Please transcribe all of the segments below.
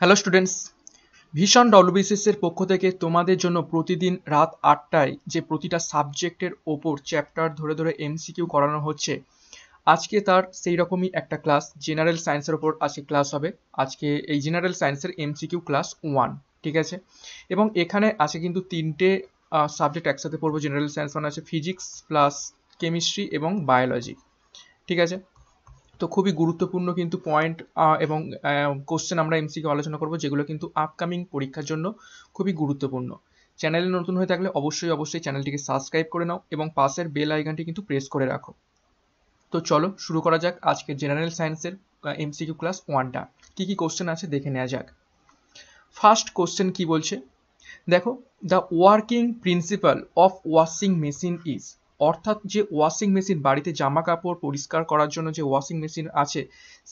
hello students ভীষণ এর পক্ষ থেকে তোমাদের জন্য প্রতিদিন রাত আটটায় যে প্রতিটা সাবজেক্টের ওপর চ্যাপ্টার ধরে ধরে এমসিকিউ করানো হচ্ছে আজকে তার সেই রকমই একটা ক্লাস জেনারেল সায়েন্সের ওপর আজকে ক্লাস হবে আজকে এই জেনারেল সায়েন্সের এমসিকিউ ক্লাস ওয়ান ঠিক আছে এবং এখানে আছে কিন্তু তিনটে সাবজেক্ট একসাথে পড়বো জেনারেল সায়েন্স মানে আছে ফিজিক্স প্লাস কেমিস্ট্রি এবং বায়োলজি ঠিক আছে তো খুবই গুরুত্বপূর্ণ কিন্তু পয়েন্ট এবং কোশ্চেন আমরা এমসিকে আলোচনা করব যেগুলো কিন্তু আপকামিং পরীক্ষার জন্য খুবই গুরুত্বপূর্ণ চ্যানেলে নতুন হয়ে থাকলে অবশ্যই অবশ্যই চ্যানেলটিকে সাবস্ক্রাইব করে নাও এবং পাশের বেল আইকনটি কিন্তু প্রেস করে রাখো তো চলো শুরু করা যাক আজকে জেনারেল সায়েন্সের এমসিকিউ ক্লাস ওয়ানটা কী কী কোশ্চেন আছে দেখে নেওয়া যাক ফার্স্ট কোশ্চেন কি বলছে দেখো the working principle of washing machine is অর্থাৎ যে ওয়াশিং মেশিন বাড়িতে জামা কাপড় পরিষ্কার করার জন্য যে ওয়াশিং মেশিন আছে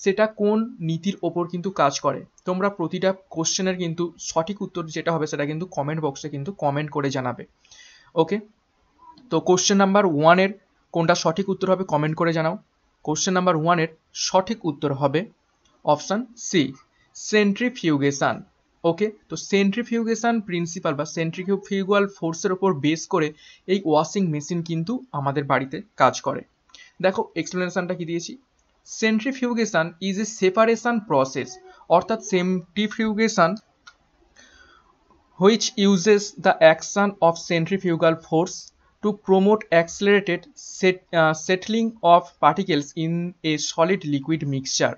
সেটা কোন নীতির ওপর কিন্তু কাজ করে তোমরা প্রতিটা কোশ্চেনের কিন্তু সঠিক উত্তর যেটা হবে সেটা কিন্তু কমেন্ট বক্সে কিন্তু কমেন্ট করে জানাবে ওকে তো কোশ্চেন নাম্বার ওয়ানের কোনটা সঠিক উত্তর হবে কমেন্ট করে জানাও কোশ্চেন নাম্বার ওয়ানের সঠিক উত্তর হবে অপশান সি সেন্ট্রিফিউগেশান ওকে তো সেন্ট্রিফিউগেশন প্রিন্সিপাল বা সেন্ট্রিফিউগুয়াল ফোর্সের ওপর বেস করে এই ওয়াশিং মেশিন কিন্তু আমাদের বাড়িতে কাজ করে দেখো এক্সপ্লেনেশনটা কি দিয়েছি centrifugation is a separation process অর্থাৎ centrifugation which uses the action of centrifugal force to promote accelerated settling of particles in a solid liquid mixture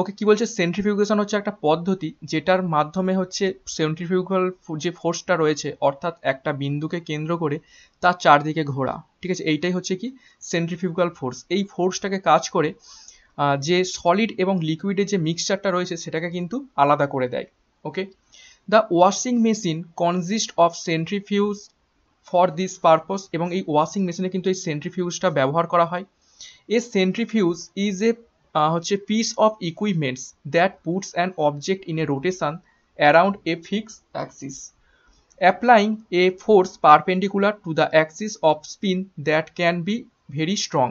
okay কি বলছে সেন্ট্রিফিউগেশন হচ্ছে একটা পদ্ধতি যেটার মাধ্যমে হচ্ছে সেন্ট্রিফিউগাল যে ফোর্সটা রয়েছে অর্থাৎ একটা বিন্দুকে কেন্দ্র করে তার চারদিকে ঘোরা ঠিক আছে এইটাই হচ্ছে কি সেন্ট্রিফিউগাল ফোর্স এই ফোর্সটাকে কাজ করে যে সলিড এবং লিকুইডের যে মিক্সচারটা রয়েছে সেটাকে কিন্তু আলাদা করে দেয় okay the washing machine consist of centrifuge for this purpose এবং এই ওয়াশিং মেশিনে কিন্তু এই সেন্ট্রিফিউজটা ব্যবহার করা হয় এ সেন্ট্রিফিউজ ইজ এ হচ্ছে piece of equipments that puts an object in a rotation around a fix axis applying a force perpendicular to the axis of spin that can be very strong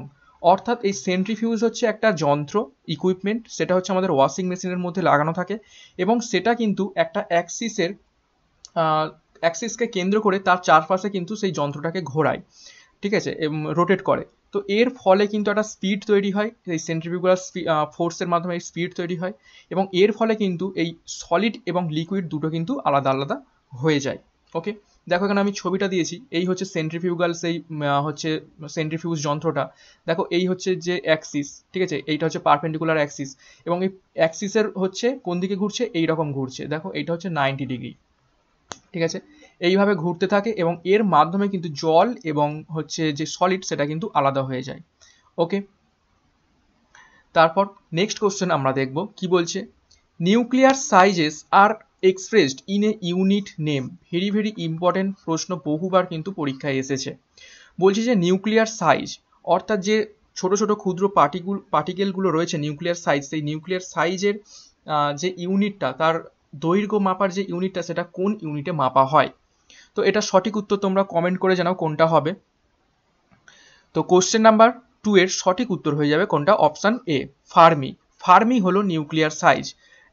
অর্থাৎ এই centrifuge হচ্ছে একটা যন্ত্র equipment সেটা হচ্ছে আমাদের washing মেশিনের মধ্যে লাগানো থাকে এবং সেটা কিন্তু একটা অ্যাক্সিসের অ্যাক্সিসকে কেন্দ্র করে তার চারপাশে কিন্তু সেই যন্ত্রটাকে ঘোরায় ঠিক আছে রোটেট করে তো এর ফলে কিন্তু একটা স্পিড তৈরি হয় এই সেন্ট্রিফিউগুলার ফোর্সের মাধ্যমে স্পিড তৈরি হয় এবং এর ফলে কিন্তু এই সলিড এবং লিকুইড দুটো কিন্তু আলাদা আলাদা হয়ে যায় ওকে দেখো এখানে আমি ছবিটা দিয়েছি এই হচ্ছে সেন্ট্রিফিউগাল সেই হচ্ছে সেন্ট্রিফিউজ যন্ত্রটা দেখো এই হচ্ছে যে অ্যাক্সিস ঠিক আছে এইটা হচ্ছে পারপেন্ডিকুলার অ্যাক্সিস এবং এই অ্যাক্সিসের হচ্ছে কোন দিকে ঘুরছে এই রকম ঘুরছে দেখো এইটা হচ্ছে নাইনটি ডিগ্রি ঠিক আছে এইভাবে ঘুরতে থাকে এবং এর মাধ্যমে কিন্তু জল এবং হচ্ছে যে সলিড সেটা কিন্তু আলাদা হয়ে যায় ওকে তারপর নেক্সট কোশ্চেন আমরা দেখব কি বলছে nuclear sizes are expressed in a unit name very very important প্রশ্ন বহুবার কিন্তু পরীক্ষায় এসেছে বলছি যে নিউক্লিয়ার সাইজ অর্থাৎ যে ছোট ছোট ক্ষুদ্র পার্টিকুল পার্টিকেলগুলো রয়েছে নিউক্লিয়ার সাইজ সেই নিউক্লিয়ার সাইজের যে ইউনিটটা তার দৈর্ঘ্য মাপার যে ইউনিটটা সেটা কোন ইউনিটে মাপা হয় তো এটা সঠিক উত্তর তোমরা কমেন্ট করে জানাও কোনটা হবে তো কোশ্চেন নাম্বার টু এর সঠিক উত্তর হয়ে যাবে কোনটা অপশান এ ফার্মি ফার্মি হলো নিউক্লিয়ার সাইজ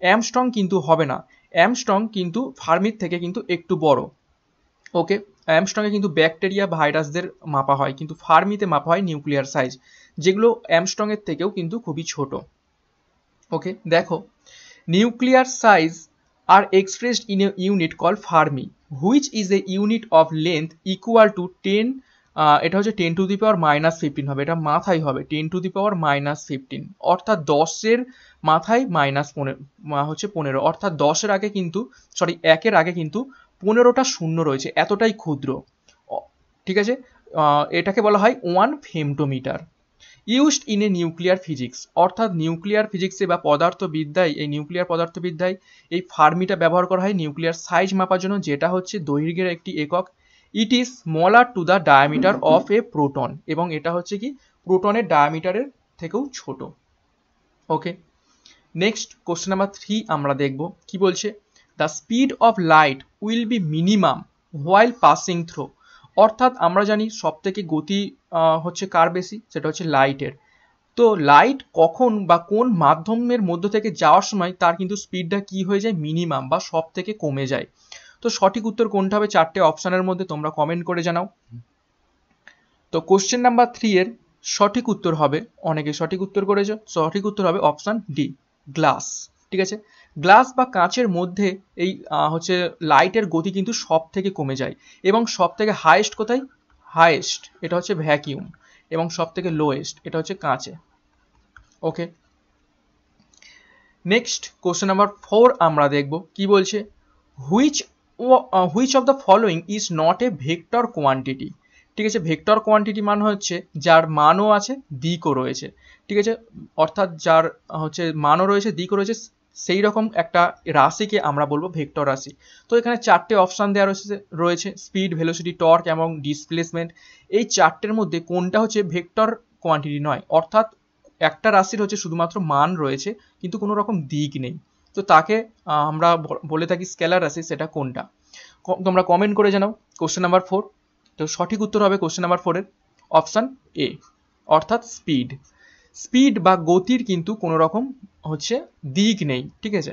অ্যামস্ট্রং কিন্তু হবে না অ্যামস্ট্রং কিন্তু ফার্মির থেকে কিন্তু একটু বড় ওকে অ্যামস্ট্রংয়ে কিন্তু ব্যাকটেরিয়া ভাইরাসদের মাপা হয় কিন্তু ফার্মিতে মাপা হয় নিউক্লিয়ার সাইজ যেগুলো অ্যামস্ট্রংয়ের থেকেও কিন্তু খুবই ছোট ওকে দেখো nuclear size are expressed in a unit call fermi which is a unit of length equal to ten এটা হচ্ছে ten to the power minus fifteen হবে এটা মাথায় হবে ten to the power minus fifteen অর্থাৎ দশের মাথায় মাইনাস পনেরো হচ্ছে পনেরো অর্থাৎ দশের আগে কিন্তু সরি একের আগে কিন্তু পনেরোটা শূন্য রয়েছে এতটাই ক্ষুদ্র ঠিক আছে এটাকে বলা হয় one femtometer used in a nuclear physics অর্থাৎ নিউক্লিয়ার ফিজিক্সে বা পদার্থবিদ্যায় এই নিউক্লিয়ার পদার্থবিদ্যায় এই ফার্মিটা ব্যবহার করা হয় নিউক্লিয়ার সাইজ মাপার জন্য যেটা হচ্ছে দৈর্ঘ্যের একটি একক it is smaller to the diameter of a proton এবং এটা হচ্ছে কি প্রোটনের ডায়ামিটারের থেকেও ছোট okay next question number three আমরা দেখব কি বলছে the speed of light will be minimum while passing through অর্থাৎ আমরা জানি সবথেকে গতি হচ্ছে কার বেশি সেটা হচ্ছে লাইটের তো লাইট কখন বা কোন মাধ্যমের মধ্য থেকে যাওয়ার সময় তার কিন্তু স্পিডটা কি হয়ে যায় মিনিমাম বা সব থেকে কমে যায় তো সঠিক উত্তর কোনটা হবে চারটে অপশানের মধ্যে তোমরা কমেন্ট করে জানাও তো কোশ্চেন নাম্বার থ্রি এর সঠিক উত্তর হবে অনেকে সঠিক উত্তর করেছো সঠিক উত্তর হবে অপশান ডি গ্লাস ঠিক আছে গ্লাস বা কাঁচের মধ্যে এই হচ্ছে লাইটের গতি কিন্তু সব থেকে কমে যায় এবং সব থেকে হাইয়েস্ট কোথায় হায়েস্ট এটা হচ্ছে ভ্যাকিউম এবং সব থেকে লোয়েস্ট এটা হচ্ছে কাঁচে okay next question number four আমরা দেখব কি বলছে which which of the following is not a vector quantity ঠিক আছে ভেক্টর কোয়ান্টিটি মানে হচ্ছে যার মানও আছে দিকও রয়েছে ঠিক আছে অর্থাৎ যার হচ্ছে মানও রয়েছে দিকও রয়েছে সেই রকম একটা রাশিকে আমরা বলবো ভেক্টর রাশি তো এখানে চারটে অপশান দেওয়া রয়েছে রয়েছে স্পিড ভেলোসিটি টর্ক এবং ডিসপ্লেসমেন্ট এই চারটের মধ্যে কোনটা হচ্ছে ভেক্টর কোয়ান্টিটি নয় অর্থাৎ একটা রাশির হচ্ছে শুধুমাত্র মান রয়েছে কিন্তু কোনো রকম দিক নেই তো তাকে আমরা বলে থাকি স্কেলার রাশি সেটা কোনটা তোমরা কমেন্ট করে জানাও কোশ্চেন নাম্বার ফোর তো সঠিক উত্তর হবে কোশ্চেন নাম্বার ফোরের অপশান এ অর্থাৎ স্পিড স্পিড বা গতির কিন্তু কোনো রকম হচ্ছে দিক নেই ঠিক আছে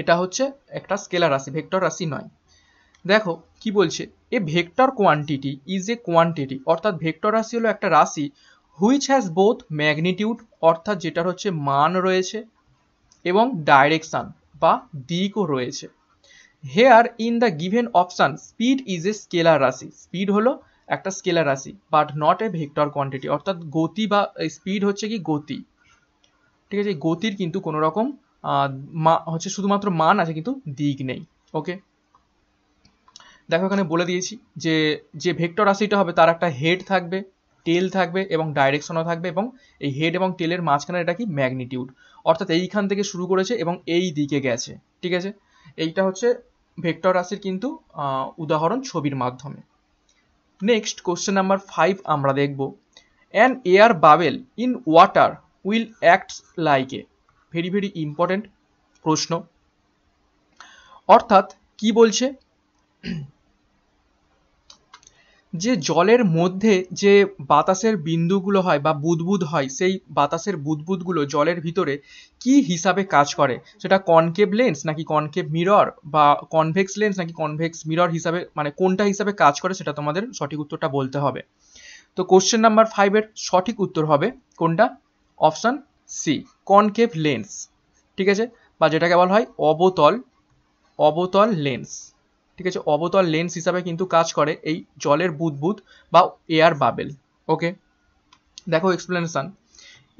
এটা হচ্ছে একটা স্কেলার রাশি ভেক্টর রাশি নয় দেখো কি বলছে a vector quantity is a quantity অর্থাৎ ভেক্টর রাশি হলো একটা রাশি হুইচ হ্যাজ বোথ ম্যাগনিটিউড অর্থাৎ যেটার হচ্ছে মান রয়েছে এবং ডাইরেকশান বা দিকও রয়েছে here in the given option speed is a scalar রাশি স্পিড হলো একটা স্কেলার রাশি but not a vector quantity অর্থাৎ গতি বা স্পিড হচ্ছে কি গতি ঠিক আছে গতির কিন্তু কোনো রকম মা হচ্ছে শুধুমাত্র মান আছে কিন্তু দিক নেই ওকে দেখো এখানে বলে দিয়েছি যে যে ভেক্টর রাশিটা হবে তার একটা হেড থাকবে টেল থাকবে এবং ডাইরেকশনও থাকবে এবং এই হেড এবং টেলের মাঝখানে এটা কি ম্যাগনিটিউড অর্থাৎ এইখান থেকে শুরু করেছে এবং এই দিকে গেছে ঠিক আছে এইটা হচ্ছে ভেক্টর রাশির কিন্তু উদাহরণ ছবির মাধ্যমে নেক্সট কোশ্চেন নাম্বার ফাইভ আমরা দেখব an air bubble in water will act like a very very important প্রশ্ন অর্থাৎ কি বলছে যে জলের মধ্যে যে বাতাসের বিন্দুগুলো হয় বা বুদবুদ হয় সেই বাতাসের বুদবুদগুলো জলের ভিতরে কি হিসাবে কাজ করে সেটা কনকেভ লেন্স নাকি কনকেভ মিরর বা কনভেক্স লেন্স নাকি কনভেক্স মিরর হিসাবে মানে কোনটা হিসাবে কাজ করে সেটা তোমাদের সঠিক উত্তরটা বলতে হবে তো কোশ্চেন নাম্বার ফাইভের সঠিক উত্তর হবে কোনটা অপশান সি কনকেভ লেন্স ঠিক আছে বা যেটাকে বলা হয় অবতল অবতল লেন্স ঠিক আছে অবতল লেন্স হিসাবে কিন্তু কাজ করে এই জলের বুদবুদ বা এয়ার বাবেল ওকে দেখো explanation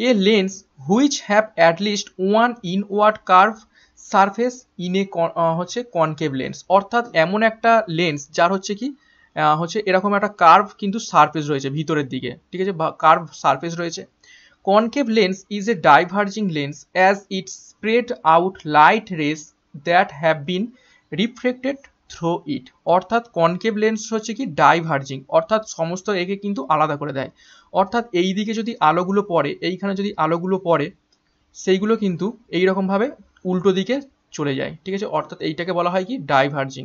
a lens which have at least one inward curve surface in a হচ্ছে কনকেভ লেন্স অর্থাৎ এমন একটা লেন্স যার হচ্ছে কি হচ্ছে এরকম একটা কার্ভ কিন্তু সারফেস রয়েছে ভিতরের দিকে ঠিক আছে কার্ভ সারফেস রয়েছে concave lens is a diverging lens as it spread out light rays that have been reflected through it অর্থাৎ কনকেভ লেন্স হচ্ছে কি ডাইভার্জিং অর্থাৎ সমস্ত একে কিন্তু আলাদা করে দেয় অর্থাৎ এই দিকে যদি আলোগুলো পড়ে এইখানে যদি আলোগুলো পড়ে সেইগুলো কিন্তু এই রকমভাবে উল্টো দিকে চলে যায় ঠিক আছে অর্থাৎ এইটাকে বলা হয় কি ডাইভার্জিং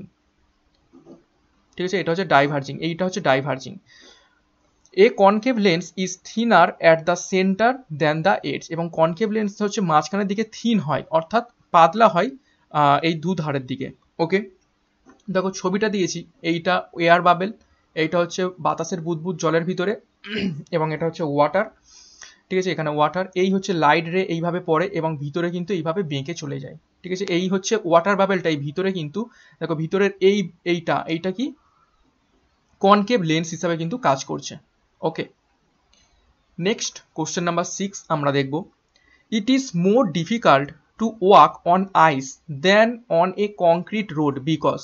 ঠিক আছে এটা হচ্ছে ডাইভার্জিং এইটা হচ্ছে diverging a concave lens is thinner at the center than the edges এবং কনকেভ লেন্স হচ্ছে মাঝখানের দিকে থিন হয় অর্থাৎ পাতলা হয় এই দু ধারের দিকে ওকে দেখো ছবিটা দিয়েছি এইটা এয়ার বাবেল এইটা হচ্ছে বাতাসের বুদবুদ জলের ভিতরে এবং এটা হচ্ছে ওয়াটার ঠিক আছে এখানে ওয়াটার এই হচ্ছে লাইট রে এইভাবে পড়ে এবং ভিতরে কিন্তু এইভাবে বেঁকে চলে যায় ঠিক আছে এই হচ্ছে ওয়াটার বাবেলটা এই ভিতরে কিন্তু দেখো ভিতরের এই এইটা এইটা কি কনকেভ লেন্স হিসাবে কিন্তু কাজ করছে okay next question number six আমরা দেখব it is more difficult to walk on ice than on a concrete road because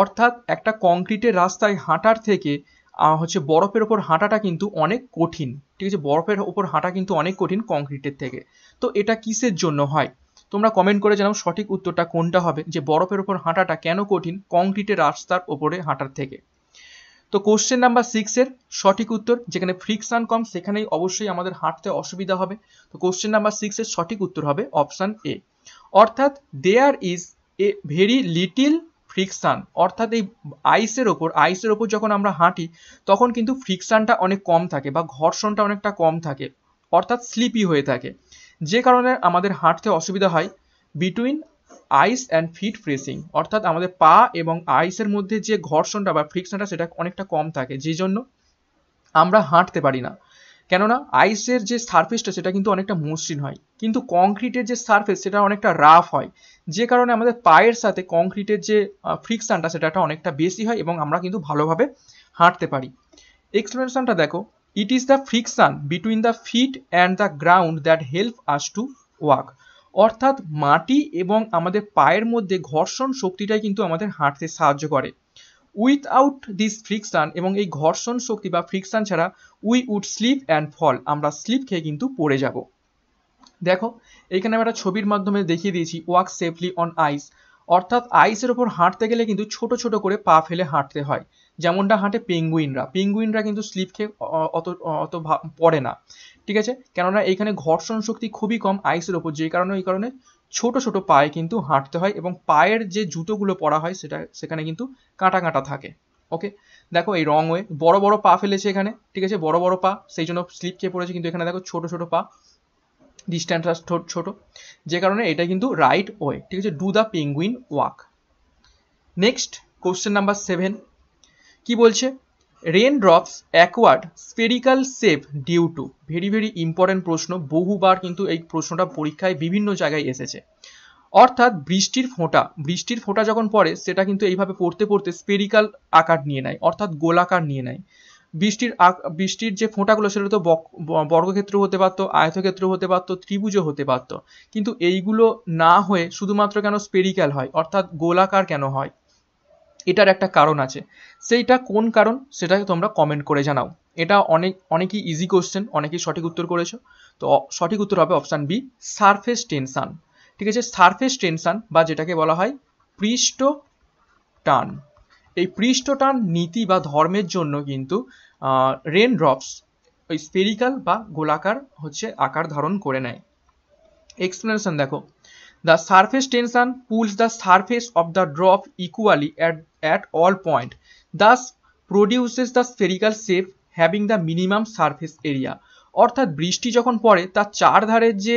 অর্থাৎ একটা কংক্রিটের রাস্তায় হাঁটার থেকে হচ্ছে বরফের ওপর হাঁটাটা কিন্তু অনেক কঠিন ঠিক আছে বরফের ওপর হাঁটা কিন্তু অনেক কঠিন কংক্রিটের থেকে তো এটা কিসের জন্য হয় তোমরা কমেন্ট করে জানাও সঠিক উত্তরটা কোনটা হবে যে বরফের ওপর হাঁটাটা কেন কঠিন কংক্রিটের রাস্তার ওপরে হাঁটার থেকে তো কোশ্চেন নাম্বার সিক্সের সঠিক উত্তর যেখানে ফ্রিকশান কম সেখানেই অবশ্যই আমাদের হাঁটতে অসুবিধা হবে তো কোশ্চেন নাম্বার সিক্সের সঠিক উত্তর হবে অপশান এ অর্থাৎ there is a very little friction অর্থাৎ এই আইসের ওপর আইসের ওপর যখন আমরা হাঁটি তখন কিন্তু ফ্রিকশানটা অনেক কম থাকে বা ঘর্ষণটা অনেকটা কম থাকে অর্থাৎ স্লিপি হয়ে থাকে যে কারণে আমাদের হাঁটতে অসুবিধা হয় between ice and feet friction অর্থাৎ আমাদের পা এবং আইসের মধ্যে যে ঘর্ষণটা বা ফ্রিকশানটা সেটা অনেকটা কম থাকে যে জন্য আমরা হাঁটতে পারি না কেননা আইসের যে সারফেসটা সেটা কিন্তু অনেকটা মসৃণ হয় কিন্তু কংক্রিটের যে সারফেস সেটা অনেকটা রাফ হয় যে কারণে আমাদের পায়ের সাথে কংক্রিটের যে ফ্রিকশানটা সেটা অনেকটা বেশি হয় এবং আমরা কিন্তু ভালোভাবে হাঁটতে পারি এক্সপ্লেনেশনটা দেখো it is the friction between the feet and the ground that help us to walk অর্থাৎ মাটি এবং আমাদের পায়ের মধ্যে ঘর্ষণ শক্তিটাই কিন্তু আমাদের হাঁটতে সাহায্য করে উইথ আউট দিস ফ্রিকশান এবং এই ঘর্ষণ শক্তি বা ফ্রিকশান ছাড়া we would slip and fall আমরা স্লিপ খেয়ে কিন্তু পড়ে যাব দেখো এইখানে আমি একটা ছবির মাধ্যমে দেখিয়ে দিয়েছি ওয়াক সেফলি অন আইস অর্থাৎ আইসের ওপর হাঁটতে গেলে কিন্তু ছোট ছোট করে পা ফেলে হাঁটতে হয় যেমনটা হাঁটে পেঙ্গুইনরা পেঙ্গুইনরা কিন্তু স্লিপ খেয়ে অত অত পড়ে না ঠিক আছে কেননা এখানে ঘর্ষণ শক্তি খুবই কম আইসের ওপর যে কারণে এই কারণে ছোট ছোট পায়ে কিন্তু হাঁটতে হয় এবং পায়ের যে জুতোগুলো পরা হয় সেটা সেখানে কিন্তু কাঁটা কাঁটা থাকে ওকে দেখো এই রং ওয়ে বড় বড় পা ফেলেছে এখানে ঠিক আছে বড় বড় পা সেই জন্য স্লিপ খেয়ে পড়েছে কিন্তু এখানে দেখো ছোট ছোট পা ডিস্ট্যান্সটা ছোট যে কারণে এটা কিন্তু রাইট ওয়ে ঠিক আছে do the penguin walk next question number seven কি বলছে rain drops acquire spherical shape due to very very important প্রশ্ন বহুবার কিন্তু এই প্রশ্নটা পরীক্ষায় বিভিন্ন জায়গায় এসেছে অর্থাৎ বৃষ্টির ফোঁটা বৃষ্টির ফোঁটা যখন পড়ে সেটা কিন্তু এইভাবে পড়তে পড়তে স্পেরিক্যাল আকার নিয়ে নেয় অর্থাৎ গোলাকার নিয়ে নেয় বৃষ্টির বৃষ্টির যে ফোঁটাগুলো সেগুলো তো বর্গক্ষেত্র হতে পারতো আয়তক্ষেত্র হতে পারতো ত্রিভুজও হতে পারতো কিন্তু এইগুলো না হয়ে শুধুমাত্র কেন স্পেরিক্যাল হয় অর্থাৎ গোলাকার কেন হয় এটার একটা কারণ আছে সেইটা কোন কারণ সেটা তোমরা কমেন্ট করে জানাও এটা অনেক অনেকই ইজি কোশ্চেন অনেকেই সঠিক উত্তর করেছো তো সঠিক উত্তর হবে অপশান বি সারফেস টেনশান ঠিক আছে সারফেস টেনশান বা যেটাকে বলা হয় পৃষ্ঠ টান এই পৃষ্ঠটান নীতি বা ধর্মের জন্য কিন্তু রেন ড্রপস ওই স্পেরিক্যাল বা গোলাকার হচ্ছে আকার ধারণ করে নেয় এক্সপ্লেনেশন দেখো the surface tension pulls the surface of the drop equally at at all point thus produces the spherical shape having the minimum surface area অর্থাৎ বৃষ্টি যখন পড়ে তার চারধারের যে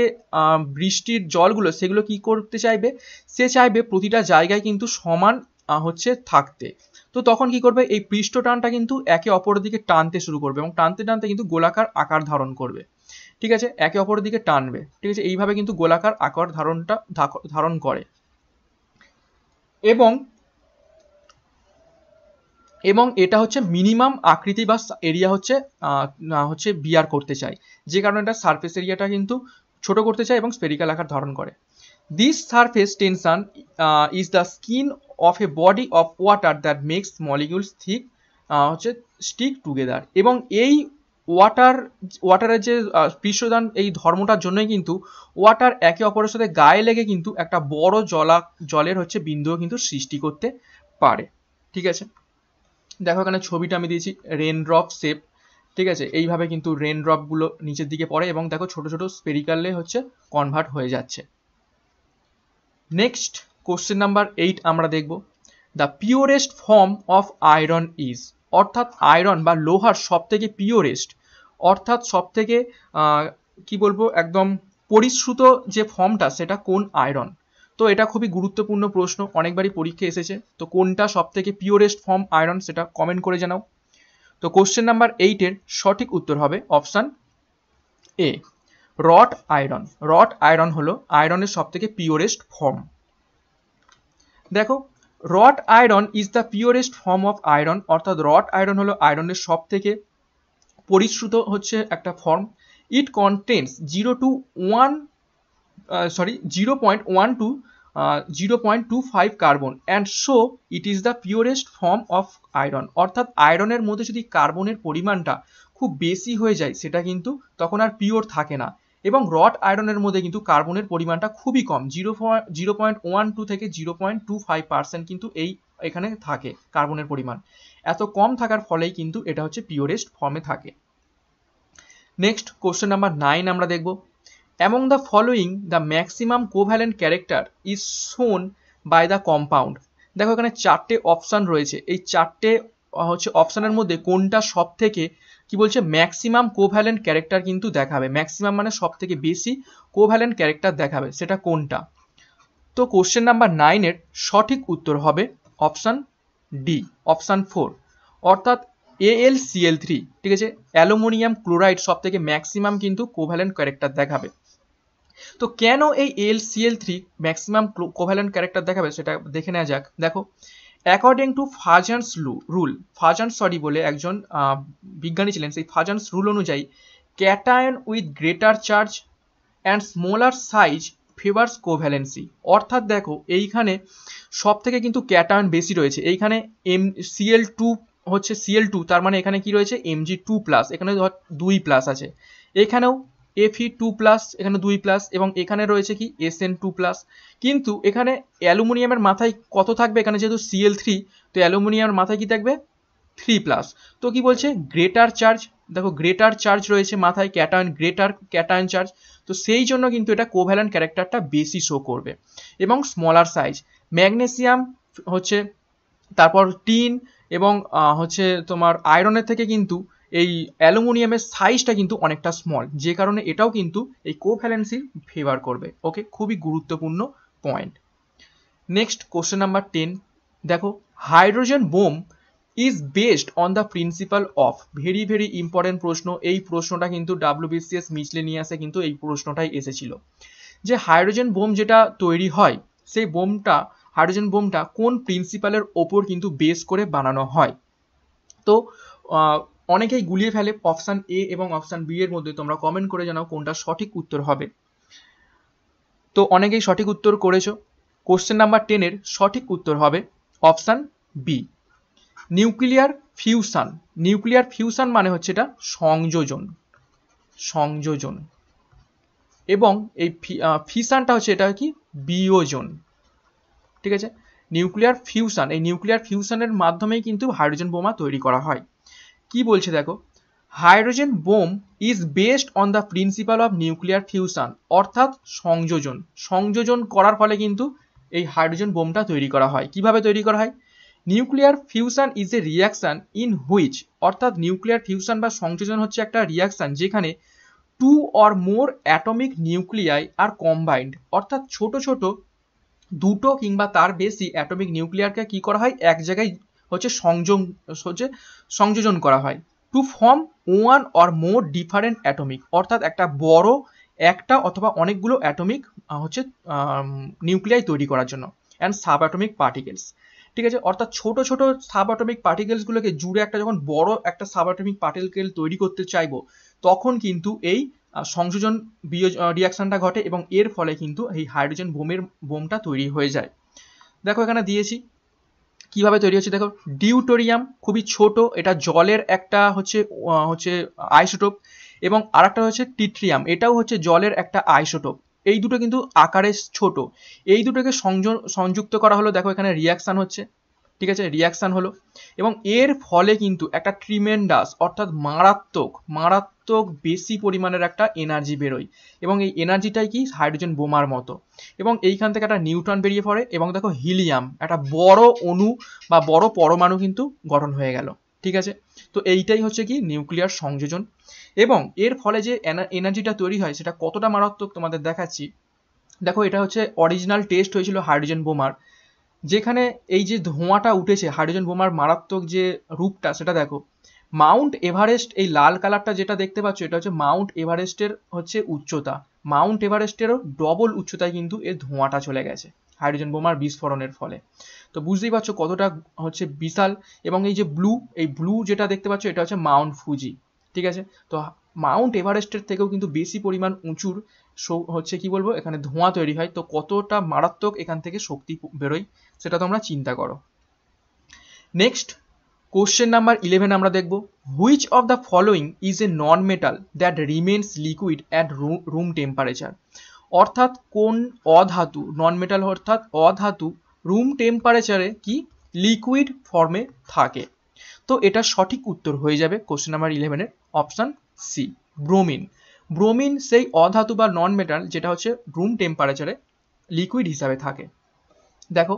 বৃষ্টির জলগুলো সেগুলো কি করতে চাইবে সে চাইবে প্রতিটা জায়গায় কিন্তু সমান হচ্ছে থাকতে তো তখন কি করবে এই পৃষ্ঠ টানটা কিন্তু একে অপরের দিকে টানতে শুরু করবে এবং টানতে টানতে কিন্তু গোলাকার আকার ধারণ করবে ঠিক আছে একে অপরের দিকে টানবে ঠিক আছে এইভাবে কিন্তু গোলাকার আকার ধারণটা ধারণ করে এবং এবং এটা হচ্ছে মিনিমাম আকৃতি বা এরিয়া হচ্ছে হচ্ছে বিয়ার করতে চাই যে কারণে এটা সারফেস এরিয়াটা কিন্তু ছোট করতে চায় এবং স্পেরিক্যাল আকার ধারণ করে this surface tension is the skin of a body of water that makes molecules thick হচ্ছে স্টিক টুগেদার এবং এই ওয়াটার ওয়াটারের যে পৃষ্ঠদান এই ধর্মটার জন্যই কিন্তু ওয়াটার একে অপরের সাথে গায়ে লেগে কিন্তু একটা বড় জলা জলের হচ্ছে বিন্দুও কিন্তু সৃষ্টি করতে পারে ঠিক আছে দেখো এখানে ছবিটা আমি দিয়েছি রেনড্রপ শেপ ঠিক আছে এইভাবে কিন্তু রেনড্রপগুলো নিচের দিকে পড়ে এবং দেখো ছোট ছোট স্পেরিকালে হচ্ছে কনভার্ট হয়ে যাচ্ছে নেক্সট কোশ্চেন নাম্বার এইট আমরা দেখব the purest form of iron is অর্থাৎ আয়রন বা লোহার সবথেকে পিওরেস্ট অর্থাৎ সবথেকে কি বলবো একদম পরিশ্রুত যে ফর্মটা সেটা কোন আয়রন তো এটা খুবই গুরুত্বপূর্ণ প্রশ্ন অনেকবারই পরীক্ষা এসেছে তো কোনটা সব থেকে পিওরেস্ট ফর্ম আয়রন সেটা কমেন্ট করে জানাও তো কোশ্চেন নাম্বার এইটের সঠিক উত্তর হবে option A wrought iron wrought iron হলো আয়রনের সব থেকে পিওরেস্ট ফর্ম দেখো wrought iron is the purest form of iron অর্থাৎ রট আয়রন হলো আয়রনের সব থেকে পরিশ্রুত হচ্ছে একটা form it contents zero two one sorry zero point one two zero point two five carbon and so it is the purest form of iron অর্থাৎ আয়রনের মধ্যে যদি কার্বনের পরিমাণটা খুব বেশি হয়ে যায় সেটা কিন্তু তখন আর পিওর থাকে না এবং রড আয়রনের মধ্যে কিন্তু কার্বনের পরিমাণটা খুবই কম zero zero point one two থেকে zero point two five percent কিন্তু এই এখানে থাকে কার্বনের পরিমাণ এত কম থাকার ফলেই কিন্তু এটা হচ্ছে পিওরেস্ট ফর্মে থাকে নেক্সট কোশ্চেন নাম্বার নাইন আমরা দেখব among the following the maximum covalent character is shown by the compound দেখো এখানে চারটে অপশান রয়েছে এই চারটে হচ্ছে অপশানের মধ্যে কোনটা সব থেকে কি বলছে ম্যাক্সিমাম কোভ্যালেন্ট ক্যারেক্টার কিন্তু দেখাবে ম্যাক্সিমাম মানে সব থেকে বেশি কোভ্যালেন্ট ক্যারেক্টার দেখাবে সেটা কোনটা তো কোশ্চেন নাম্বার নাইনের সঠিক উত্তর হবে অপশান ডি অপশান ফোর অর্থাৎ এএল এল থ্রি ঠিক আছে অ্যালুমিনিয়াম ক্লোরাইড সব থেকে ম্যাক্সিমাম কিন্তু কোভ্যালেন্ট ক্যারেক্টার দেখাবে তো কেন এই L C L three maximum covalent character দেখাবে সেটা দেখে নেওয়া যাক দেখো অ্যাকর্ডিং টু ফাজানস লু রুল ফাজান্স সরি বলে একজন বিজ্ঞানী ছিলেন সেই ফাজানস রুল অনুযায়ী cation with greater charge and smaller size favours covalency অর্থাৎ দেখো এইখানে সব থেকে কিন্তু ক্যাটায়ন বেশি রয়েছে এইখানে এম সিএল টু হচ্ছে সিএল টু তার মানে এখানে কি রয়েছে এমজি টু প্লাস এখানে দুই প্লাস আছে এখানেও এফি টু প্লাস এখানে দুই প্লাস এবং এখানে রয়েছে কি এস এন টু প্লাস কিন্তু এখানে অ্যালুমিনিয়ামের মাথায় কত থাকবে এখানে যেহেতু সিএল থ্রি তো অ্যালুমিনিয়ামের মাথায় কি থাকবে থ্রি প্লাস তো কি বলছে গ্রেটার চার্জ দেখো গ্রেটার চার্জ রয়েছে মাথায় ক্যাটায়ন গ্রেটার ক্যাটায়ন চার্জ তো সেই জন্য কিন্তু এটা কোভ্যালেন্ট ক্যারেক্টারটা বেশি শো করবে এবং স্মলার সাইজ ম্যাগনেসিয়াম হচ্ছে তারপর টিন এবং হচ্ছে তোমার আয়রনের থেকে কিন্তু এই অ্যালুমিনিয়ামের সাইজটা কিন্তু অনেকটা স্মল যে কারণে এটাও কিন্তু এই কোভ্যালেন্সি ফেভার করবে ওকে খুবই গুরুত্বপূর্ণ point next question number ten দেখো hydrogen bomb is based on the principle of very very important প্রশ্ন এই প্রশ্নটা কিন্তু ডাব্লিউবিসিএস আসে কিন্তু এই প্রশ্নটাই এসেছিল যে হাইড্রোজেন বোম যেটা তৈরি হয় সেই বোমটা হাইড্রোজেন বোমটা কোন প্রিন্সিপালের ওপর কিন্তু বেস করে বানানো হয় তো অনেকেই গুলিয়ে ফেলে অপশান এ এবং অপশান বি এর মধ্যে তোমরা কমেন্ট করে জানাও কোনটা সঠিক উত্তর হবে তো অনেকেই সঠিক উত্তর করেছো কোশ্চেন নাম্বার টেনের সঠিক উত্তর হবে option B nuclear fusion nuclear fusion মানে হচ্ছে এটা সংযোজন সংযোজন এবং এই ফিশানটা হচ্ছে এটা কি বিয়োজন ঠিক আছে নিউক্লিয়ার ফিউশন এই নিউক্লিয়ার ফিউশনের মাধ্যমেই কিন্তু হাইড্রোজেন বোমা তৈরি করা হয় কি বলছে দেখো hydrogen bomb is based on the principle of nuclear fusion অর্থাৎ সংযোজন সংযোজন করার ফলে কিন্তু এই হাইড্রোজেন বোমটা তৈরি করা হয় কিভাবে তৈরি করা হয় nuclear fusion is a reaction in which অর্থাৎ নিউক্লিয়ার ফিউশন বা সংযোজন হচ্ছে একটা রিয়াকশান যেখানে two or more atomic nuclei are combined অর্থাৎ ছোট ছোট দুটো কিংবা তার বেশি অ্যাটমিক নিউক্লিয়ারকে কি করা হয় এক জায়গায় হচ্ছে সংযোগ হচ্ছে সংযোজন করা হয় to form one or more different atomic অর্থাৎ একটা বড় একটা অথবা অনেকগুলো অ্যাটমিক হচ্ছে নিউক্লিয়াই তৈরি করার জন্য অ্যান্ড সাব অ্যাটমিক পার্টিকেলস ঠিক আছে অর্থাৎ ছোট ছোট সাব অ্যাটমিক পার্টিকেলসগুলোকে জুড়ে একটা যখন বড় একটা সাব অ্যাটমিক পার্টিকেল তৈরি করতে চাইবো তখন কিন্তু এই সংযোজন রিয়াকশনটা ঘটে এবং এর ফলে কিন্তু এই হাইড্রোজেন বোমের বোমটা তৈরি হয়ে যায় দেখো এখানে দিয়েছি কিভাবে তৈরি হচ্ছে দেখো ডিউটোরিয়াম খুবই ছোট এটা জলের একটা হচ্ছে হচ্ছে আইসোটোপ এবং আরেকটা হচ্ছে টিট্রিয়াম এটাও হচ্ছে জলের একটা আইসোটোপ এই দুটো কিন্তু আকারে ছোট এই দুটোকে সংযুক্ত করা হলো দেখো এখানে রিয়াকশান হচ্ছে ঠিক আছে রিয়াকশান হলো এবং এর ফলে কিন্তু একটা ট্রিমেন্ডাস অর্থাৎ মারাত্মক মারাত্মক বেশি পরিমাণের একটা এনার্জি বেরোয় এবং এই এনার্জিটাই কি হাইড্রোজেন বোমার মতো এবং এইখান থেকে একটা নিউট্রন বেরিয়ে পড়ে এবং দেখো হিলিয়াম একটা বড় অণু বা বড় পরমাণু কিন্তু গঠন হয়ে গেল ঠিক আছে তো এইটাই হচ্ছে কি নিউক্লিয়ার সংযোজন এবং এর ফলে যে এনার্জিটা তৈরি হয় সেটা কতটা মারাত্মক তোমাদের দেখাচ্ছি দেখো এটা হচ্ছে অরিজিনাল টেস্ট হয়েছিল হাইড্রোজেন বোমার যেখানে এই যে ধোঁয়াটা উঠেছে হাইড্রোজেন বোমার মারাত্মক যে রূপটা সেটা দেখো মাউন্ট এভারেস্ট এই লাল কালারটা যেটা দেখতে পাচ্ছ এটা হচ্ছে মাউন্ট এভারেস্টের হচ্ছে উচ্চতা মাউন্ট এভারেস্টেরও ডবল উচ্চতায় কিন্তু এর ধোঁয়াটা চলে গেছে হাইড্রোজেন বোমার বিস্ফোরণের ফলে তো বুঝতেই পারছো কতটা হচ্ছে বিশাল এবং এই যে ব্লু এই ব্লু যেটা দেখতে পাচ্ছ এটা হচ্ছে মাউন্ট ফুজি ঠিক আছে তো মাউন্ট এভারেস্টের থেকেও কিন্তু বেশি পরিমাণ উঁচুর হচ্ছে কি বলবো এখানে ধোঁয়া তৈরি হয় তো কতটা মারাত্মক এখান থেকে শক্তি বেরোয় সেটা তোমরা চিন্তা করো নেক্সট কোশ্চেন নাম্বার ইলেভেন আমরা দেখব which of the following is a non metal that remains liquid at room temperature অর্থাৎ কোন অধাতু নন মেটাল অর্থাৎ অধাতু রুম টেম্পারেচারে কি লিকুইড ফর্মে থাকে তো এটা সঠিক উত্তর হয়ে যাবে কোশ্চেন নাম্বার ইলেভেনের অপশান সি ব্রোমিন ব্রোমিন সেই অধাতু বা নন মেটাল যেটা হচ্ছে রুম টেম্পারেচারে লিকুইড হিসাবে থাকে দেখো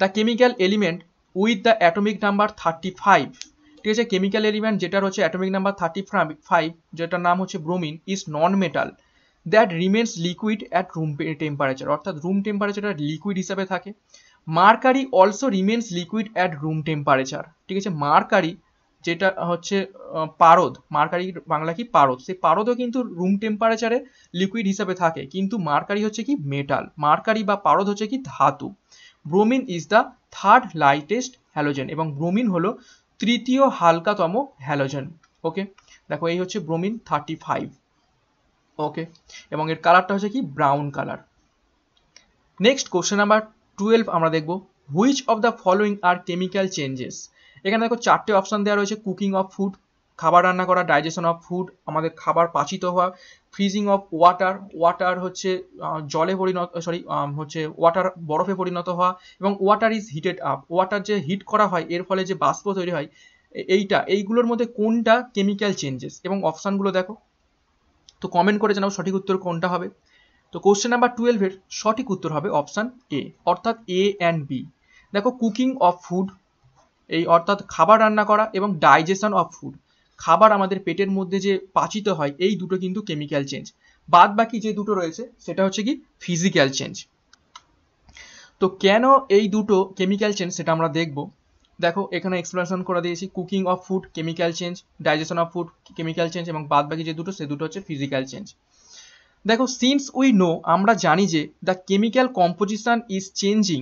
the chemical element with the atomic number thirty five ঠিক আছে কেমিক্যাল এলিমেন্ট যেটার হচ্ছে অ্যাটমিক নাম্বার থার্টি ফাইভ যেটার নাম হচ্ছে bromine is non metal that remains liquid at room temperature অর্থাৎ রুম টেম্পারেচারটা লিকুইড হিসাবে থাকে mercury also remains liquid at room temperature ঠিক আছে মার্কারি যেটা হচ্ছে পারদ মার্কারি বাংলা কি পারদ সেই পারদও কিন্তু রুম টেম্পারেচারে লিকুইড হিসাবে থাকে কিন্তু মার্কারি হচ্ছে কি মেটাল মার্কারি বা পারদ হচ্ছে কি ধাতু bromine is the third lightest halogen এবং ব্রোমিন হলো তৃতীয় হালকাতম হ্যালোজেন ওকে দেখো এই হচ্ছে ব্রোমিন থার্টি ফাইভ ওকে এবং এর কালারটা হচ্ছে কি brown colour next question number twelve আমরা দেখব which of the following are chemical changes এখানে দেখো চারটে অপশান দেওয়া রয়েছে কুকিং অফ ফুড খাবার রান্না করা ডাইজেশন অফ ফুড আমাদের খাবার পাচিত হওয়া ফ্রিজিং অফ ওয়াটার ওয়াটার হচ্ছে জলে পরিণত সরি হচ্ছে ওয়াটার বরফে পরিণত হওয়া এবং water is heated up water যে হিট করা হয় এর ফলে যে বাষ্প তৈরি হয় এইটা এইগুলোর মধ্যে কোনটা কেমিক্যাল চেঞ্জেস এবং অপশানগুলো দেখো তো কমেন্ট করে জানাবো সঠিক উত্তর কোনটা হবে তো কোশ্চেন নাম্বার টুয়েলভের সঠিক উত্তর হবে অপশান এ অর্থাৎ এ অ্যান্ড বি দেখো কুকিং অফ ফুড এই অর্থাৎ খাবার রান্না করা এবং ডাইজেশন অফ ফুড খাবার আমাদের পেটের মধ্যে যে পাচিত হয় এই দুটো কিন্তু কেমিক্যাল চেঞ্জ বাদ বাকি যে দুটো রয়েছে সেটা হচ্ছে কি ফিজিক্যাল চেঞ্জ তো কেন এই দুটো কেমিক্যাল চেঞ্জ সেটা আমরা দেখব দেখো এখানে এক্সপ্লেনেশন করে দিয়েছি cooking of food chemical change digestion of food chemical change এবং বাদ বাকি যে দুটো সে দুটো হচ্ছে ফিজিক্যাল চেঞ্জ দেখো সিন্স উই নো আমরা জানি যে the chemical composition is changing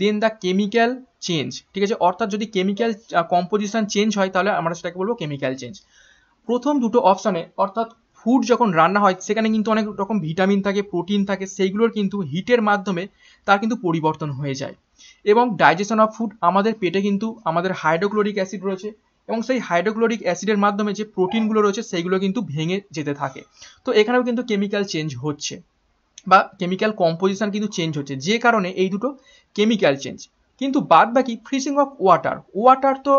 then the chemical change ঠিক আছে অর্থাৎ যদি কেমিক্যাল কম্পোজিশন চেঞ্জ হয় তাহলে আমরা সেটাকে বলবো কেমিক্যাল চেঞ্জ প্রথম দুটো অপশানে অর্থাৎ ফুড যখন রান্না হয় সেখানে কিন্তু অনেক রকম ভিটামিন থাকে প্রোটিন থাকে সেইগুলোর কিন্তু হিটের মাধ্যমে তার কিন্তু পরিবর্তন হয়ে যায় এবং ডাইজেশন অফ ফুড আমাদের পেটে কিন্তু আমাদের হাইড্রোক্লোরিক অ্যাসিড রয়েছে এবং সেই হাইড্রোক্লোরিক অ্যাসিডের মাধ্যমে যে প্রোটিনগুলো রয়েছে সেইগুলো কিন্তু ভেঙে যেতে থাকে তো এখানেও কিন্তু কেমিক্যাল চেঞ্জ হচ্ছে বা কেমিক্যাল কম্পোজিশন কিন্তু চেঞ্জ হচ্ছে যে কারণে এই দুটো কেমিক্যাল চেঞ্জ কিন্তু বাদ বাকি ফ্রিজিং অফ ওয়াটার ওয়াটার তো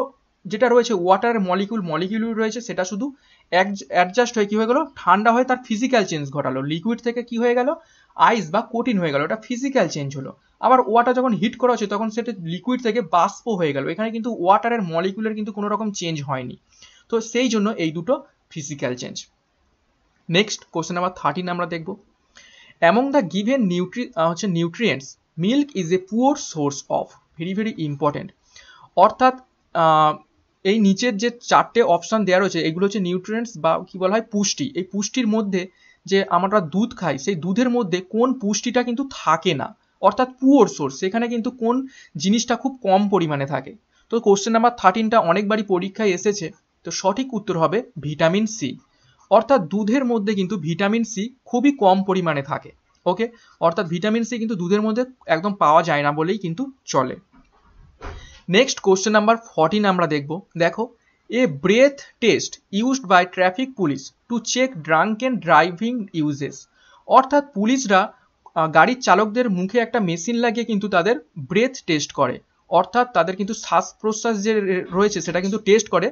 যেটা রয়েছে ওয়াটারের মলিকিউল মলিকিউল রয়েছে সেটা শুধু অ্যাডজাস্ট হয়ে কী হয়ে গেলো ঠান্ডা হয়ে তার ফিজিক্যাল চেঞ্জ ঘটালো লিকুইড থেকে কি হয়ে গেল আইস বা কঠিন হয়ে গেল এটা ফিজিক্যাল চেঞ্জ হলো আবার ওয়াটার যখন হিট করা হচ্ছে তখন সেটা লিকুইড থেকে বাষ্প হয়ে গেল এখানে কিন্তু ওয়াটারের মলিকুলের কিন্তু কোনো রকম চেঞ্জ হয়নি তো সেই জন্য এই দুটো physical change next question number thirteen আমরা দেখব অ্যামং দ্য গিভেন নিউট্রি হচ্ছে nutrients milk is a poor source of very very important অর্থাৎ এই নিচের যে চারটে অপশান দেওয়া রয়েছে এগুলো হচ্ছে নিউট্রিয়েন্টস বা কি বলা হয় পুষ্টি এই পুষ্টির মধ্যে যে আমরা দুধ খাই সেই দুধের মধ্যে কোন পুষ্টিটা কিন্তু থাকে না অর্থাৎ পুয়োর সোর্স সেখানে কিন্তু কোন জিনিসটা খুব কম পরিমাণে থাকে তো কোশ্চেন নাম্বার থার্টিনটা অনেকবারই পরীক্ষায় এসেছে তো সঠিক উত্তর হবে ভিটামিন সি অর্থাৎ দুধের মধ্যে কিন্তু ভিটামিন সি খুবই কম পরিমাণে থাকে ওকে অর্থাৎ ভিটামিন সি কিন্তু দুধের মধ্যে একদম পাওয়া যায় না বলেই কিন্তু চলে নেক্সট কোশ্চেন নাম্বার ফর্টিন আমরা দেখব দেখো a breath test used by traffic police to check drunk and driving uses অর্থাৎ পুলিশরা গাড়ির চালকদের মুখে একটা মেশিন লাগিয়ে কিন্তু তাদের ব্রেথ টেস্ট করে অর্থাৎ তাদের কিন্তু শ্বাস প্রশ্বাস যে রয়েছে সেটা কিন্তু টেস্ট করে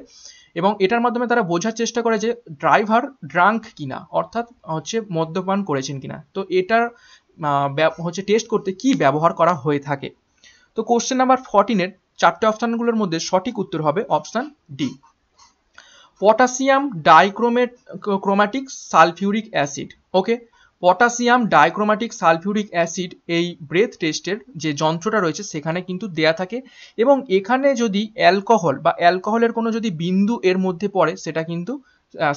এবং এটার মাধ্যমে তারা বোঝার চেষ্টা করে যে ড্রাইভার ড্রাঙ্ক কিনা অর্থাৎ হচ্ছে মদ্যপান করেছেন কিনা তো এটার হচ্ছে টেস্ট করতে কি ব্যবহার করা হয়ে থাকে তো কোশ্চেন নাম্বার ফর্টিনের চারটে অপশানগুলোর মধ্যে সঠিক উত্তর হবে option D potassium dichromate chromatic sulphuric acid okay potassium dichromatic sulphuric acid এই ব্রেথ টেস্টের যে যন্ত্রটা রয়েছে সেখানে কিন্তু দেয়া থাকে এবং এখানে যদি অ্যালকোহল বা অ্যালকোহলের কোনো যদি বিন্দু এর মধ্যে পড়ে সেটা কিন্তু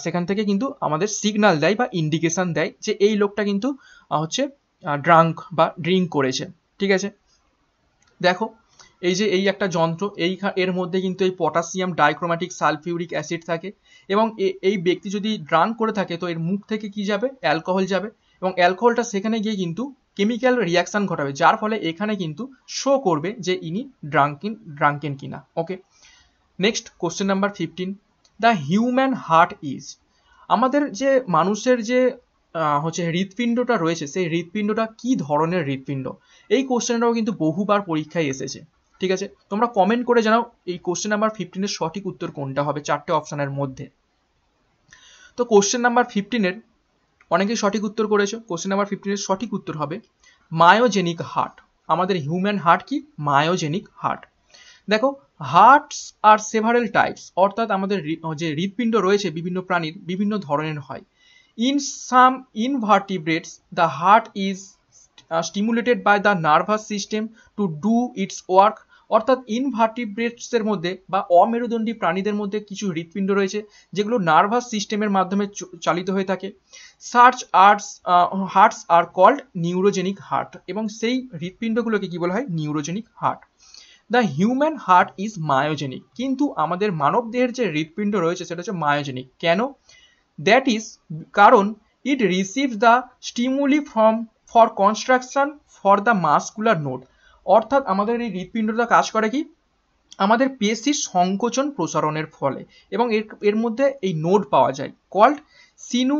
সেখান থেকে কিন্তু আমাদের সিগনাল দেয় বা ইন্ডিকেশন দেয় যে এই লোকটা কিন্তু হচ্ছে ড্রাঙ্ক বা ড্রিঙ্ক করেছে ঠিক আছে দেখো এই যে এই একটা যন্ত্র এই এর মধ্যে কিন্তু এই পটাশিয়াম ডাইক্রোম্যাটিক সালফিউরিক অ্যাসিড থাকে এবং এই ব্যক্তি যদি ড্রাঙ্ক করে থাকে তো এর মুখ থেকে কি যাবে অ্যালকোহল যাবে এবং অ্যালকোহলটা সেখানে গিয়ে কিন্তু কেমিক্যাল রিয়াকশান ঘটাবে যার ফলে এখানে কিন্তু শো করবে যে ইনি ড্রাঙ্কিন ড্রাঙ্কেন কিনা okay next question number fifteen the human heart is আমাদের যে মানুষের যে হচ্ছে হৃৎপিণ্ডটা রয়েছে সেই হৃৎপিণ্ডটা কি ধরনের হৃৎপিণ্ড এই কোশ্চেনটাও কিন্তু বহুবার পরীক্ষায় এসেছে ঠিক আছে তোমরা কমেন্ট করে জানাও এই কোশ্চেন নাম্বার ফিফটিনের সঠিক উত্তর কোনটা হবে চারটে অপশানের মধ্যে তো কোশ্চেন নাম্বার ফিফটিনের অনেকেই সঠিক উত্তর করেছো কোশ্চেন নাম্বার ফিফটিনের সঠিক উত্তর হবে মায়োজেনিক হার্ট আমাদের হিউম্যান হার্ট কি মায়োজেনিক হার্ট দেখো হার্টস আর সেভারেল টাইপস অর্থাৎ আমাদের যে হৃৎপিণ্ড রয়েছে বিভিন্ন প্রাণীর বিভিন্ন ধরনের হয় in some invertebrates the heart is stimulated by the nervous system to do its work অর্থাৎ ইনভার্টিব্রেটসের মধ্যে বা অমেরুদণ্ডী প্রাণীদের মধ্যে কিছু হৃৎপিণ্ড রয়েছে যেগুলো নার্ভাস সিস্টেমের মাধ্যমে চালিত হয়ে থাকে সার্চ hearts hearts are called neurogenic heart এবং সেই হৃৎপিণ্ডগুলোকে কী বলা হয় neurogenic heart the human heart is myogenic কিন্তু আমাদের মানব দেহের যে হৃৎপিণ্ড রয়েছে সেটা হচ্ছে মায়োজেনিক কেন দ্যাট ইজ কারণ it receive the stimuli from for contraction for the muscular node অর্থাৎ আমাদের এই হৃৎপিণ্ডটা কাজ করে কি আমাদের পেশির সংকোচন প্রসারণের ফলে এবং এর এর মধ্যে এই নোড পাওয়া যায় কল্ড সিনু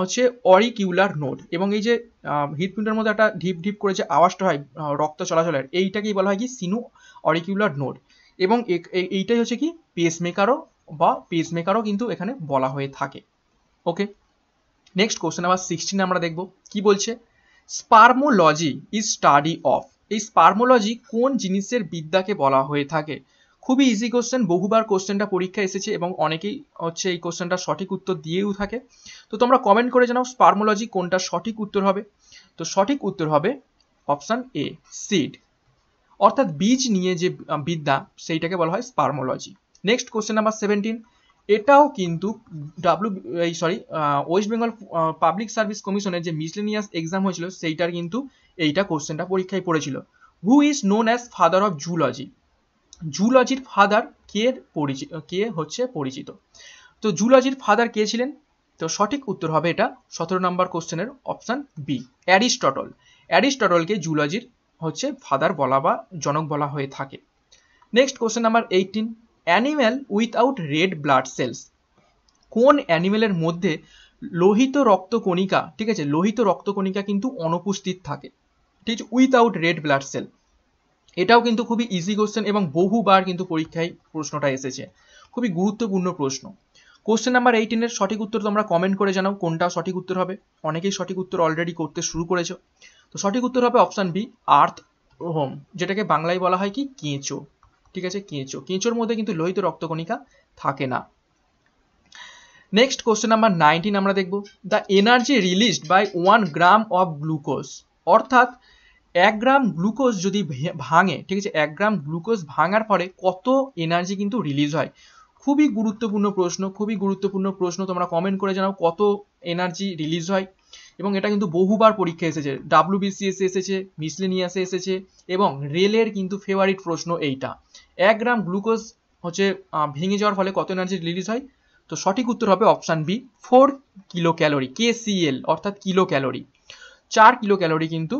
হচ্ছে অরিকিউলার নোড এবং এই যে হৃদপিণ্ডের মধ্যে একটা ঢিপ ঢিপ করে যে আওয়াজটা হয় রক্ত চলাচলের এইটাকেই বলা হয় কি সিনু অরিকিউলার নোড এবং এইটাই হচ্ছে কি পেসমেকারও বা পেসমেকারও কিন্তু এখানে বলা হয়ে থাকে ওকে নেক্সট কোশ্চেন আবার সিক্সটিন আমরা দেখব কি বলছে স্পার্মোলজি ইজ স্টাডি অফ এই স্পার্মোলজি কোন জিনিসের বিদ্যাকে বলা হয়ে থাকে খুবই ইজি কোশ্চেন বহুবার কোশ্চেনটা পরীক্ষা এসেছে এবং অনেকেই হচ্ছে এই কোশ্চেনটা সঠিক উত্তর দিয়েও থাকে তো তোমরা কমেন্ট করে জানাও স্পার্মোলজি কোনটা সঠিক উত্তর হবে তো সঠিক উত্তর হবে অপশান এ সিড অর্থাৎ বীজ নিয়ে যে বিদ্যা সেইটাকে বলা হয় spermology next question number seventeen এটাও কিন্তু ডাব্লিউ এই sorry West Bengal public service কমিশনের যে মিসলেনিয়াস এক্সাম হয়েছিল সেইটার কিন্তু এইটা কোশ্চেনটা পরীক্ষায় পড়েছিল who is known as father of zoology জুলজির ফাদার কে পরিচিত কে হচ্ছে পরিচিত তো জুলজির ফাদার কে ছিলেন তো সঠিক উত্তর হবে এটা সতেরো নম্বর কোশ্চেনের অপশান বি অ্যারিস্টটল অ্যারিস্টটলকে জুলজির হচ্ছে ফাদার বলা বা জনক বলা হয়ে থাকে next question number eighteen animal without red blood cells কোন অ্যানিমেলের মধ্যে লোহিত রক্তকণিকা ঠিক আছে লোহিত রক্তকণিকা কিন্তু অনুপস্থিত থাকে ঠিক আছে উইথআউট রেড ব্লাড সেল এটাও কিন্তু খুবই ইজি কোশ্চেন এবং বহুবার কিন্তু পরীক্ষায় প্রশ্নটা এসেছে খুবই গুরুত্বপূর্ণ প্রশ্ন কোশ্চেন নাম্বার এইটিনের সঠিক উত্তর তোমরা কমেন্ট করে জানাও কোনটা সঠিক উত্তর হবে অনেকেই সঠিক উত্তর অলরেডি করতে শুরু করেছো তো সঠিক উত্তর হবে অপশান বি আর্থ হোম যেটাকে বাংলায় বলা হয় কি কেঁচো ঠিক আছে কেঁচো কেঁচোর মধ্যে কিন্তু লোহিত রক্তকণিকা থাকে না নেক্সট কোশ্চেন নাম্বার নাইনটিন আমরা দেখব the energy released by one gram of glucose অর্থাৎ এক গ্রাম গ্লুকোজ যদি ভাঙে ঠিক আছে এক গ্রাম গ্লুকোজ ভাঙার পরে কত এনার্জি কিন্তু রিলিজ হয় খুবই গুরুত্বপূর্ণ প্রশ্ন খুবই গুরুত্বপূর্ণ প্রশ্ন তোমরা কমেন্ট করে জানাও কত এনার্জি রিলিজ হয় এবং এটা কিন্তু বহুবার পরীক্ষা এসেছে ডাব্লিউবিসিএসে এসেছে মিসলিনিয়াসে এসেছে এবং রেলের কিন্তু ফেভারিট প্রশ্ন এইটা এক গ্রাম গ্লুকোজ হচ্ছে ভেঙে যাওয়ার ফলে কত এনার্জি রিলিজ হয় তো সঠিক উত্তর হবে option B four kilo calorie K CL অর্থাৎ কিলো ক্যালোরি চার কিলো ক্যালোরি কিন্তু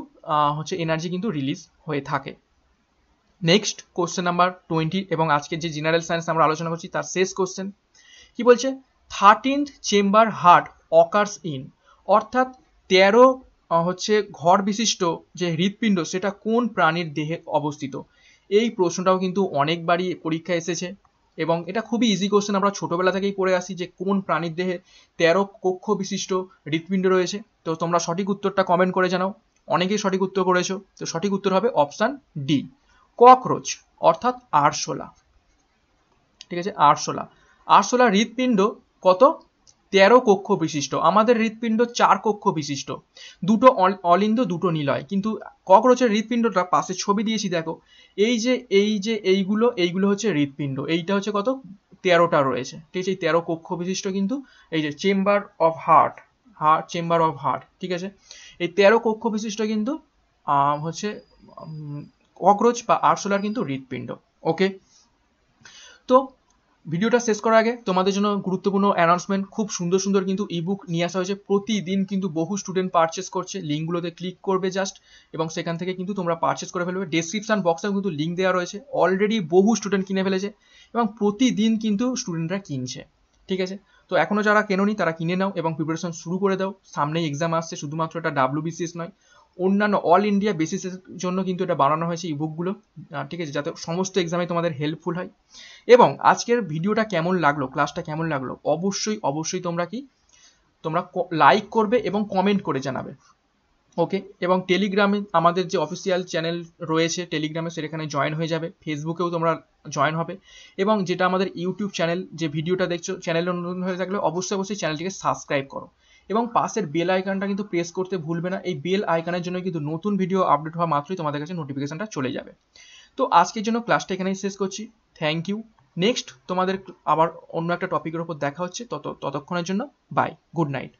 হচ্ছে এনার্জি কিন্তু রিলিজ হয়ে থাকে নেক্সট কোশ্চেন নাম্বার টোয়েন্টি এবং আজকের যে জেনারেল সায়েন্স আমরা আলোচনা করছি তার শেষ কোশ্চেন কি বলছে thirteenth chamber heart occurs in অর্থাৎ তেরো হচ্ছে ঘর বিশিষ্ট যে হৃৎপিণ্ড সেটা কোন প্রাণীর দেহে অবস্থিত এই প্রশ্নটাও কিন্তু অনেকবারই পরীক্ষা এসেছে এবং এটা খুবই ইজি কোশ্চেন আমরা ছোটবেলা থেকেই পড়ে আসি যে কোন প্রাণীর দেহে তেরো কক্ষ বিশিষ্ট হৃৎপিণ্ড রয়েছে তো তোমরা সঠিক উত্তরটা কমেন্ট করে জানাও অনেকেই সঠিক উত্তর করেছো তো সঠিক উত্তর হবে অপশান ডি ককরোচ অর্থাৎ আরশোলা ঠিক আছে আরশোলা আরশোলা হৃৎপিণ্ড কত তেরো কক্ষ বিশিষ্ট আমাদের হৃৎপিণ্ড চার কক্ষ বিশিষ্ট দুটো অলিন্দ দুটো নিলয় কিন্তু ককরোচের হৃৎপিণ্ডটা পাশে ছবি দিয়েছি দেখো এই যে এই যে এইগুলো এইগুলো হচ্ছে হৃৎপিণ্ড এইটা হচ্ছে কত তেরোটা রয়েছে ঠিক আছে এই তেরো কক্ষ বিশিষ্ট কিন্তু এই যে chamber of heart heart chamber of heart ঠিক আছে এই তেরো কক্ষ বিশিষ্ট কিন্তু হচ্ছে ককরোচ বা আরশোলার কিন্তু হৃৎপিণ্ড ওকে তো ভিডিওটা শেষ করার আগে তোমাদের জন্য গুরুত্বপূর্ণ অ্যানাউন্সমেন্ট খুব সুন্দর সুন্দর কিন্তু ইবুক নিয়ে আসা হয়েছে প্রতিদিন কিন্তু বহু স্টুডেন্ট পারচেস করছে লিঙ্কগুলোতে ক্লিক করবে জাস্ট এবং সেখান থেকে কিন্তু তোমরা পারচেস করে ফেলবে ডিসক্রিপশান বক্সেও কিন্তু লিঙ্ক দেওয়া রয়েছে অলরেডি বহু স্টুডেন্ট কিনে ফেলেছে এবং প্রতিদিন কিন্তু স্টুডেন্টরা কিনছে ঠিক আছে তো এখনও যারা কেননি তারা কিনে নাও এবং প্রিপারেশন শুরু করে দাও সামনেই এক্সাম আসছে শুধুমাত্র এটা ডাব্লিউবিসিএস নয় অন্যান্য অল ইন্ডিয়া বেসিসের জন্য কিন্তু এটা বানানো হয়েছে ইবুকগুলো ঠিক আছে যাতে সমস্ত এক্সামে তোমাদের হেল্পফুল হয় এবং আজকের ভিডিওটা কেমন লাগলো ক্লাসটা কেমন লাগলো অবশ্যই অবশ্যই তোমরা কি তোমরা লাইক করবে এবং কমেন্ট করে জানাবে ওকে এবং টেলিগ্রামে আমাদের যে অফিসিয়াল চ্যানেল রয়েছে টেলিগ্রামে সেখানে জয়েন হয়ে যাবে ফেসবুকেও তোমরা জয়েন হবে এবং যেটা আমাদের ইউটিউব চ্যানেল যে ভিডিওটা দেখছো চ্যানেল নতুন হয়ে থাকলে অবশ্যই অবশ্যই চ্যানেলটিকে সাবস্ক্রাইব করো এবং পাশের বেল আইকনটা কিন্তু প্রেস করতে ভুলবে না এই বেল আইকনের জন্য কিন্তু নতুন ভিডিও আপডেট হওয়া মাত্রই তোমাদের কাছে নোটিফিকেশনটা চলে যাবে তো আজকের জন্য ক্লাসটা এখানেই শেষ করছি থ্যাংক ইউ নেক্সট তোমাদের আবার অন্য একটা টপিকের ওপর দেখা হচ্ছে তত ততক্ষণের জন্য বাই গুড নাইট